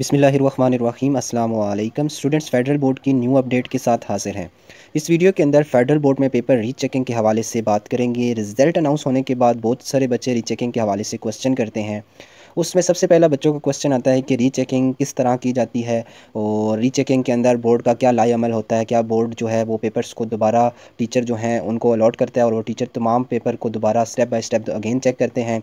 बिसमीम अल्लाम students federal board की न्यू अपडेट के साथ हाजिर हैं इस वीडियो के अंदर फेडरल बोर्ड में पेपर रीचेकिंग के हवाले से बात करेंगे रिजल्ट अनाउंस होने के बाद बहुत सारे बच्चे रीचेकिंग के हवाले से क्वेश्चन करते हैं उसमें सबसे पहला बच्चों का क्वेश्चन आता है कि रीचेकिंग किस तरह की जाती है और रीचेकिंग के अंदर बोर्ड का क्या अमल होता है क्या बोर्ड जो है वो पेपर्स को दोबारा टीचर जो हैं उनको अलॉट करता है और वो टीचर तमाम पेपर को दोबारा step by step again check करते हैं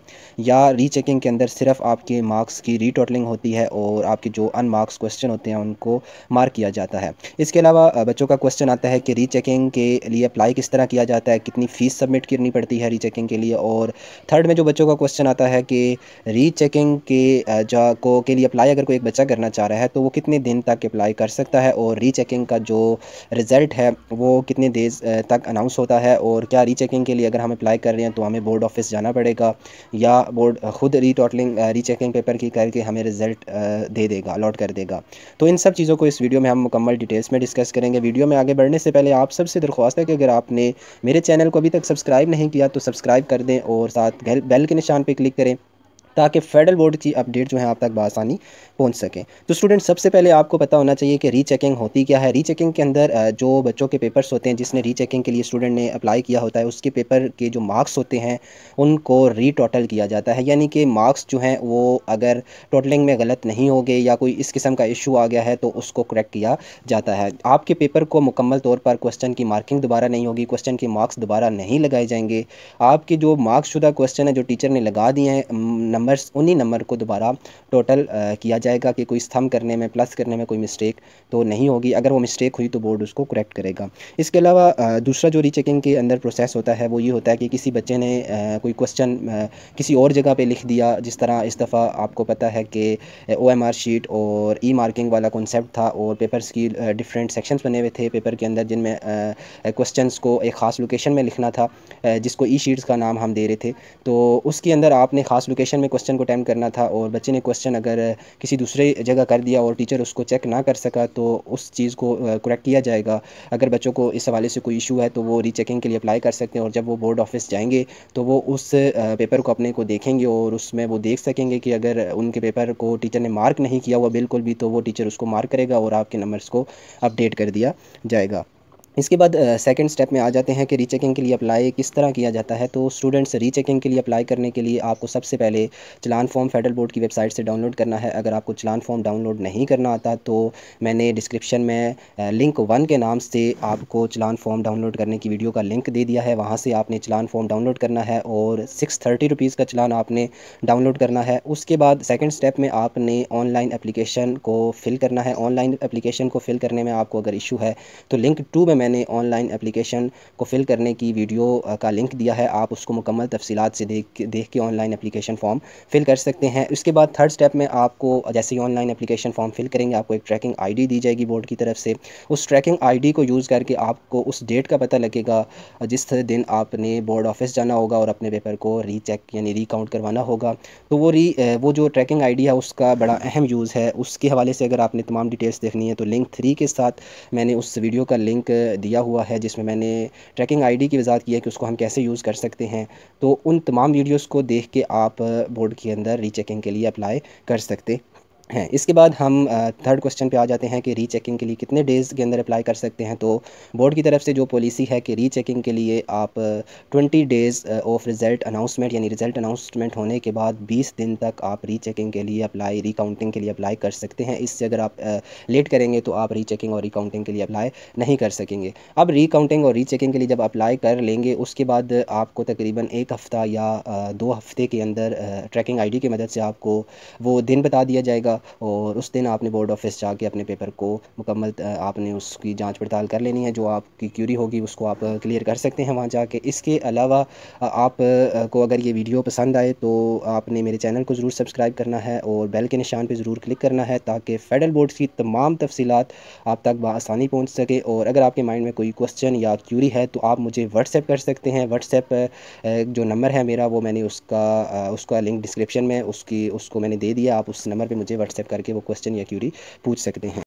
या रीचेकिंग के अंदर सिर्फ आपके मार्क्स की रीटोटलिंग होती है और आपके जो अनमार्क्स क्वेश्चन होते हैं उनको मार्क किया जाता है इसके अलावा बच्चों का क्वेश्चन आता है कि रीचेकिंग के लिए अप्लाई किस तरह किया जाता है कितनी फ़ीस सबमिट करनी पड़ती है रीचेकिंग के लिए और थर्ड में जो बच्चों का क्वेश्चन आता है कि रीचेकिंग कोचिंग के जा को के लिए अप्लाई अगर कोई एक बच्चा करना चाह रहा है तो वो कितने दिन तक अप्लाई कर सकता है और रीचेकिंग का जो रिज़ल्ट है वो कितने देर तक अनाउंस होता है और क्या रीचेकिंग के लिए अगर हम अप्लाई कर रहे हैं तो हमें बोर्ड ऑफिस जाना पड़ेगा या बोर्ड ख़ुद रीटॉटलिंग रीचेकिंग पेपर की करके हमें रिज़ल्ट दे देगा अलॉट कर देगा तो इन सब चीज़ों को इस वीडियो में हम मुकम्मल डिटेल्स में डिस्कस करेंगे वीडियो में आगे बढ़ने से पहले आप सबसे दरख्वास्त है कि अगर आपने मेरे चैनल को अभी तक सब्सक्राइब नहीं किया तो सब्सक्राइब कर दें और साथ बेल के निशान पर क्लिक करें ताकि फेडरल बोर्ड की अपडेट जो है आप तक बसानी पहुँच सकें तो स्टूडेंट सबसे पहले आपको पता होना चाहिए कि रीचेकिंग होती क्या है रीचेकिंग के अंदर जो बच्चों के पेपर्स होते हैं जिसने रीचेकिंग के लिए स्टूडेंट ने अप्लाई किया होता है उसके पेपर के जो मार्क्स होते हैं उनको रीटोटल किया जाता है यानी कि मार्क्स जो हैं वो अगर टोटलिंग में गलत नहीं हो गए या कोई इस किस्म का इशू आ गया है तो उसको करेक्ट किया जाता है आपके पेपर को मुकम्मल तौर पर क्वेश्चन की मार्किंग दोबारा नहीं होगी क्वेश्चन के मार्क्स दोबारा नहीं लगाए जाएंगे आपके जो मार्क्सशुदा क्वेश्चन है जो टीचर ने लगा दिए हैं नंबर्स उन्हीं नंबर को दोबारा टोटल किया जाएगा कि कोई स्थम करने में प्लस करने में कोई मिस्टेक तो नहीं होगी अगर वो मिस्टेक हुई तो बोर्ड उसको करेक्ट करेगा इसके अलावा दूसरा जो रीचेकिंग के अंदर प्रोसेस होता है वो ये होता है कि किसी बच्चे ने कोई क्वेश्चन किसी और जगह पर लिख दिया जिस तरह इस दफ़ा आपको पता है कि ओ एम आर शीट और ई मार्किंग वाला कॉन्सेप्ट था और पेपर्स की डिफरेंट सेक्शंस बने हुए थे पेपर के अंदर जिनमें क्वेश्चंस को एक ख़ास लोकेशन में लिखना था जिसको ई शीट्स का नाम हम दे रहे थे तो उसके अंदर आपने ख़ास लोकेशन में क्वेश्चन को टाइम करना था और बच्चे ने क्वेश्चन अगर किसी दूसरे जगह कर दिया और टीचर उसको चेक ना कर सका तो उस चीज़ को करेक्ट किया जाएगा अगर बच्चों को इस हवाले से कोई इशू है तो वो रीचेकिंग के लिए अप्लाई कर सकते हैं और जब वो बोर्ड ऑफिस जाएंगे तो वो उस पेपर को अपने को देखेंगे और उसमें वो देख सकेंगे कि अगर उनके पेपर को टीचर ने मार्क नहीं किया हुआ बिल्कुल भी तो वो टीचर उसको मार्क करेगा और आपके नंबर्स को अपडेट कर दिया जाएगा इसके बाद सेकंड स्टेप में आ जाते हैं कि रीचेकिंग के लिए अप्लाई किस तरह किया जाता है तो स्टूडेंट्स रीचेकिंग के लिए अप्लाई करने के लिए आपको सबसे पहले चलान फॉर्म फेडरल बोर्ड की वेबसाइट से डाउनलोड करना है अगर आपको चलान फॉर्म डाउनलोड नहीं करना आता तो मैंने डिस्क्रिप्शन में लिंक वन के नाम से आपको चलान फॉर्म डाउनलोड करने की वीडियो का लिंक दे दिया है वहाँ से आपने चलान फॉर्म डाउनलोड करना है और सिक्स थर्टी रुपीज़ का चलान आपने डाउनलोड करना है उसके बाद सेकेंड स्टेप में आपने ऑनलाइन अप्लीकेशन को फिल करना है ऑनलाइन अप्लीकेशन को फिल करने में आपको अगर इशू है तो लिंक टू में मैंने ऑनलाइन एप्लीकेशन को फिल करने की वीडियो का लिंक दिया है आप उसको मुकम्मल तफसीत से देख देख के ऑनलाइन एप्लीकेशन फॉर्म फिल कर सकते हैं इसके बाद थर्ड स्टेप में आपको जैसे ही ऑनलाइन एप्लीकेशन फॉर्म फिल करेंगे आपको एक ट्रैकिंग आई दी जाएगी बोर्ड की तरफ से उस ट्रैकिंग आई को यूज़ करके आपको उस डेट का पता लगेगा जिस दिन आपने बोर्ड ऑफिस जाना होगा और अपने पेपर को रीचेक यानी रिकाउंट करवाना होगा तो वो री वो जो ट्रैकिंग आई है उसका बड़ा अहम यूज़ है उसके हवाले से अगर आपने तमाम डिटेल्स देखनी है तो लिंक थ्री के साथ मैंने उस वीडियो का लिंक दिया हुआ है जिसमें मैंने ट्रैकिंग आईडी की वजात की है कि उसको हम कैसे यूज़ कर सकते हैं तो उन तमाम वीडियोस को देख के आप बोर्ड के अंदर रीचेकिंग के लिए अप्लाई कर सकते हैं इसके बाद हम थर्ड क्वेश्चन पे आ जाते हैं कि रीचेकिंग के लिए कितने डेज़ के अंदर अप्लाई कर सकते हैं तो बोर्ड की तरफ से जो पॉलिसी है कि रीचेकिंग के लिए आप twenty days of result announcement यानी रिज़ल्ट अनाउंसमेंट होने के बाद बीस दिन तक आप रीचेकिंग के लिए अप्लाई रिकाउंटिंग के लिए अप्लाई कर सकते हैं इससे अगर आप लेट करेंगे तो आप रीचेकिंग और रिकाउंटिंग के लिए अप्लाई नहीं कर सकेंगे अब रिकाउंटिंग और रीचेकिंग के लिए जब अप्लाई कर लेंगे उसके बाद आपको तकरीबन एक हफ़्ता या दो हफ्ते के अंदर ट्रैकिंग आई की मदद से आपको वो दिन बता दिया जाएगा जाएगा और उस दिन आपने बोर्ड ऑफिस जाके अपने पेपर को मुकम्मल आपने उसकी जाँच पड़ताल कर लेनी है जो आपकी क्यूरी होगी उसको आप क्लियर कर सकते हैं वहाँ जाके इसके अलावा आप को अगर ये वीडियो पसंद आए तो आपने मेरे चैनल को ज़रूर सब्सक्राइब करना है और बेल के निशान पर ज़रूर क्लिक करना है ताकि फेडरल बोर्ड की तमाम तफसीत आप तक बसानी पहुँच सके और अगर आपके माइंड में कोई क्वेश्चन या क्यूरी है तो आप मुझे व्हाट्सएप कर सकते हैं व्हाट्सएप जो नंबर है मेरा वो मैंने उसका उसका लिंक डिस्क्रिप्शन में उसकी उसको मैंने दे दिया आप उस नंबर पर मुझे व्हाट्सएप करके वो क्वेश्चन या क्यूरी पूछ सकते हैं